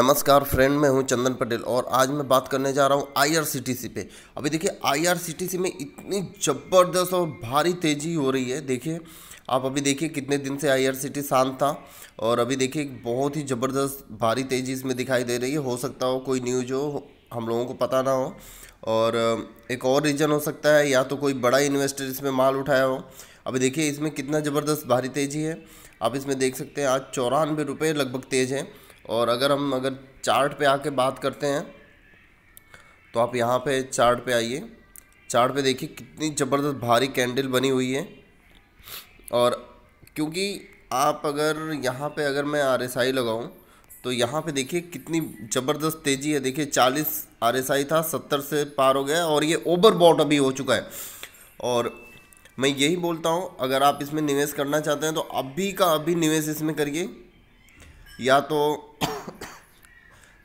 नमस्कार फ्रेंड मैं हूं चंदन पटेल और आज मैं बात करने जा रहा हूं आईआरसीटीसी पे अभी देखिए आईआरसीटीसी में इतनी ज़बरदस्त और भारी तेज़ी हो रही है देखिए आप अभी देखिए कितने दिन से आईआरसीटी शांत था और अभी देखिए बहुत ही ज़बरदस्त भारी तेज़ी इसमें दिखाई दे रही है हो सकता हो कोई न्यूज हो हम लोगों को पता ना हो और एक और रीज़न हो सकता है या तो कोई बड़ा इन्वेस्टर इसमें माल उठाया हो अभी देखिए इसमें कितना ज़बरदस्त भारी तेज़ी है आप इसमें देख सकते हैं आज चौरानवे रुपये लगभग तेज़ है और अगर हम अगर चार्ट पे आके बात करते हैं तो आप यहाँ पे चार्ट पे आइए चार्ट पे देखिए कितनी ज़बरदस्त भारी कैंडल बनी हुई है और क्योंकि आप अगर यहाँ पे अगर मैं आर एस आई लगाऊँ तो यहाँ पे देखिए कितनी ज़बरदस्त तेज़ी है देखिए 40 आर एस आई था 70 से पार हो गया और ये ओवरबॉट अभी हो चुका है और मैं यही बोलता हूँ अगर आप इसमें निवेश करना चाहते हैं तो अभी का अभी निवेश इसमें करिए या तो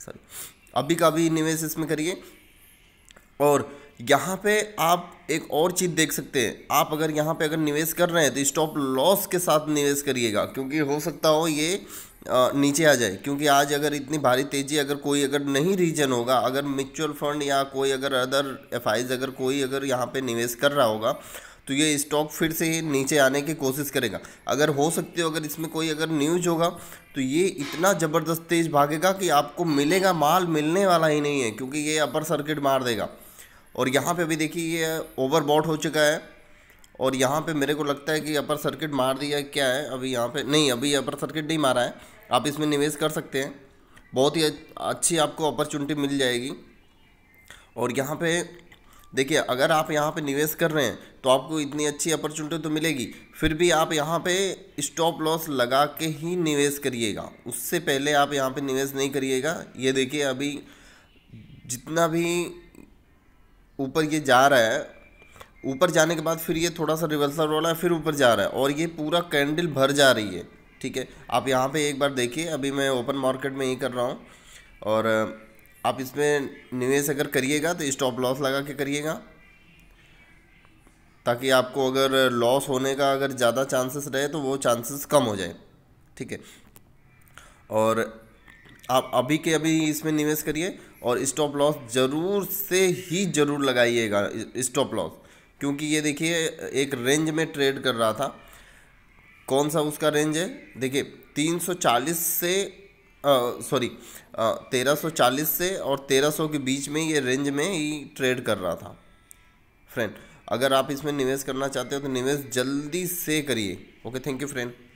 सॉरी अभी का अभी निवेश इसमें करिए और यहाँ पे आप एक और चीज़ देख सकते हैं आप अगर यहाँ पे अगर निवेश कर रहे हैं तो स्टॉप लॉस के साथ निवेश करिएगा क्योंकि हो सकता हो ये नीचे आ जाए क्योंकि आज अगर इतनी भारी तेज़ी अगर कोई अगर नहीं रीजन होगा अगर म्यूचुअल फंड या कोई अगर अदर एफ अगर कोई अगर यहाँ पे निवेश कर रहा होगा तो ये स्टॉक फिर से ही नीचे आने की कोशिश करेगा अगर हो सकते हो अगर इसमें कोई अगर न्यूज होगा तो ये इतना ज़बरदस्त तेज भागेगा कि आपको मिलेगा माल मिलने वाला ही नहीं है क्योंकि ये अपर सर्किट मार देगा और यहाँ पे भी देखिए ये ओवरबॉट हो चुका है और यहाँ पे मेरे को लगता है कि अपर सर्किट मार दिया क्या है अभी यहाँ पे नहीं अभी अपर सर्किट नहीं मारा है आप इसमें निवेश कर सकते हैं बहुत ही अच्छी आपको अपॉर्चुनिटी मिल जाएगी और यहाँ पे देखिए अगर आप यहाँ पे निवेश कर रहे हैं तो आपको इतनी अच्छी अपॉर्चुनिटी तो मिलेगी फिर भी आप यहाँ पे स्टॉप लॉस लगा के ही निवेश करिएगा उससे पहले आप यहाँ पे निवेश नहीं करिएगा ये देखिए अभी जितना भी ऊपर ये जा रहा है ऊपर जाने के बाद फिर ये थोड़ा सा रिवर्सल हो रहा है फिर ऊपर जा रहा है और ये पूरा कैंडल भर जा रही है ठीक है आप यहाँ पर एक बार देखिए अभी मैं ओपन मार्केट में ही कर रहा हूँ और आप इसमें निवेश अगर करिएगा तो स्टॉप लॉस लगा के करिएगा ताकि आपको अगर लॉस होने का अगर ज़्यादा चांसेस रहे तो वो चांसेस कम हो जाए ठीक है और आप अभी के अभी इसमें निवेश करिए और स्टॉप लॉस ज़रूर से ही ज़रूर लगाइएगा स्टॉप लॉस क्योंकि ये देखिए एक रेंज में ट्रेड कर रहा था कौन सा उसका रेंज है देखिए 340 से सॉरी तेरह सौ चालीस से और तेरह सौ के बीच में ये रेंज में ही ट्रेड कर रहा था फ्रेंड अगर आप इसमें निवेश करना चाहते हो तो निवेश जल्दी से करिए ओके थैंक यू फ्रेंड